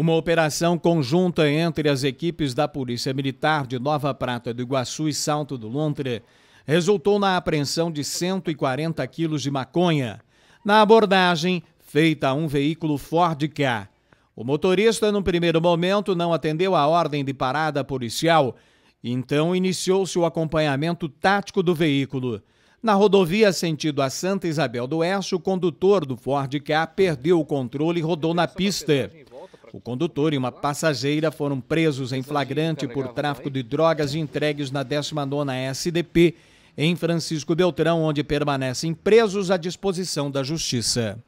Uma operação conjunta entre as equipes da Polícia Militar de Nova Prata do Iguaçu e Salto do Lontre resultou na apreensão de 140 quilos de maconha. Na abordagem, feita a um veículo Ford K. O motorista, no primeiro momento, não atendeu a ordem de parada policial, então iniciou-se o acompanhamento tático do veículo. Na rodovia sentido a Santa Isabel do Oeste, o condutor do Ford K perdeu o controle e rodou na pista. O condutor e uma passageira foram presos em flagrante por tráfico de drogas e entregues na 19ª SDP em Francisco Beltrão, onde permanecem presos à disposição da Justiça.